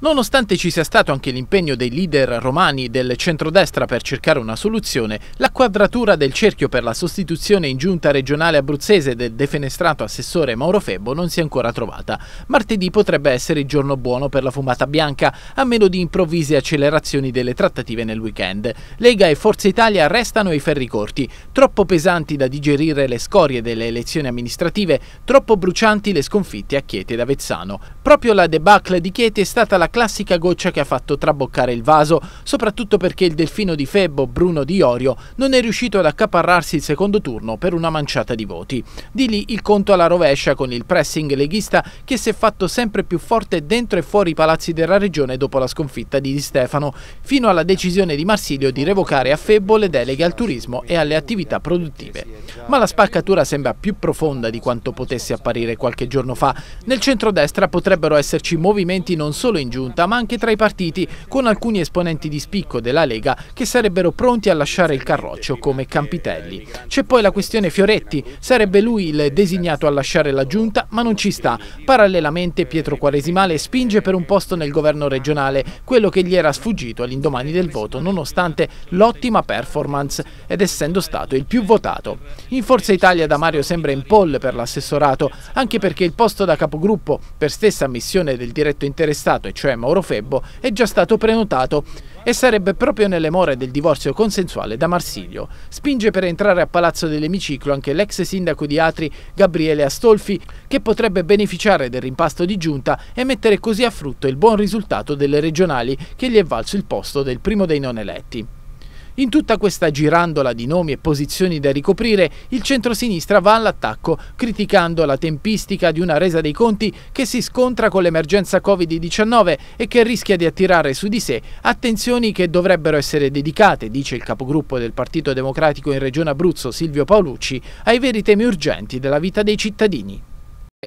Nonostante ci sia stato anche l'impegno dei leader romani del centrodestra per cercare una soluzione, la quadratura del cerchio per la sostituzione in giunta regionale abruzzese del defenestrato assessore Mauro Febbo non si è ancora trovata. Martedì potrebbe essere il giorno buono per la fumata bianca, a meno di improvvise accelerazioni delle trattative nel weekend. Lega e Forza Italia restano i ferri corti, troppo pesanti da digerire le scorie delle elezioni amministrative, troppo brucianti le sconfitte a Chieti ed Avezzano. Proprio la debacle di Chieti è stata la classica goccia che ha fatto traboccare il vaso, soprattutto perché il delfino di Febbo, Bruno Di Orio, non è riuscito ad accaparrarsi il secondo turno per una manciata di voti. Di lì il conto alla rovescia con il pressing leghista che si è fatto sempre più forte dentro e fuori i palazzi della regione dopo la sconfitta di Di Stefano, fino alla decisione di Marsilio di revocare a Febbo le deleghe al turismo e alle attività produttive. Ma la spaccatura sembra più profonda di quanto potesse apparire qualche giorno fa. Nel centrodestra potrebbero esserci movimenti non solo in giù giunta, ma anche tra i partiti, con alcuni esponenti di spicco della Lega che sarebbero pronti a lasciare il carroccio come Campitelli. C'è poi la questione Fioretti, sarebbe lui il designato a lasciare la giunta, ma non ci sta. Parallelamente Pietro Quaresimale spinge per un posto nel governo regionale, quello che gli era sfuggito all'indomani del voto, nonostante l'ottima performance ed essendo stato il più votato. In Forza Italia da Mario sembra in poll per l'assessorato, anche perché il posto da capogruppo per stessa missione del diretto interessato, e cioè cioè Mauro Febbo, è già stato prenotato e sarebbe proprio nelle more del divorzio consensuale da Marsiglio. Spinge per entrare a Palazzo dell'Emiciclo anche l'ex sindaco di Atri Gabriele Astolfi, che potrebbe beneficiare del rimpasto di giunta e mettere così a frutto il buon risultato delle regionali che gli è valso il posto del primo dei non eletti. In tutta questa girandola di nomi e posizioni da ricoprire, il centrosinistra va all'attacco, criticando la tempistica di una resa dei conti che si scontra con l'emergenza Covid-19 e che rischia di attirare su di sé attenzioni che dovrebbero essere dedicate, dice il capogruppo del Partito Democratico in Regione Abruzzo Silvio Paolucci, ai veri temi urgenti della vita dei cittadini.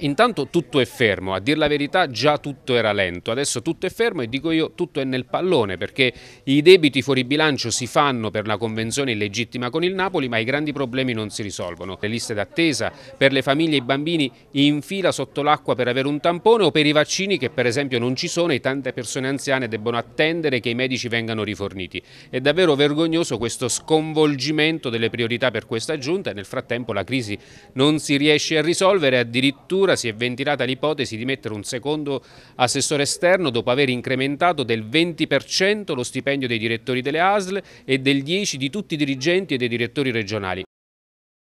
Intanto tutto è fermo, a dir la verità già tutto era lento, adesso tutto è fermo e dico io tutto è nel pallone perché i debiti fuori bilancio si fanno per una convenzione illegittima con il Napoli ma i grandi problemi non si risolvono. Le liste d'attesa per le famiglie e i bambini in fila sotto l'acqua per avere un tampone o per i vaccini che per esempio non ci sono e tante persone anziane debbono attendere che i medici vengano riforniti. È davvero vergognoso questo sconvolgimento delle priorità per questa giunta e nel frattempo la crisi non si riesce a risolvere addirittura Addirittura si è ventilata l'ipotesi di mettere un secondo assessore esterno dopo aver incrementato del 20% lo stipendio dei direttori delle ASL e del 10% di tutti i dirigenti e dei direttori regionali.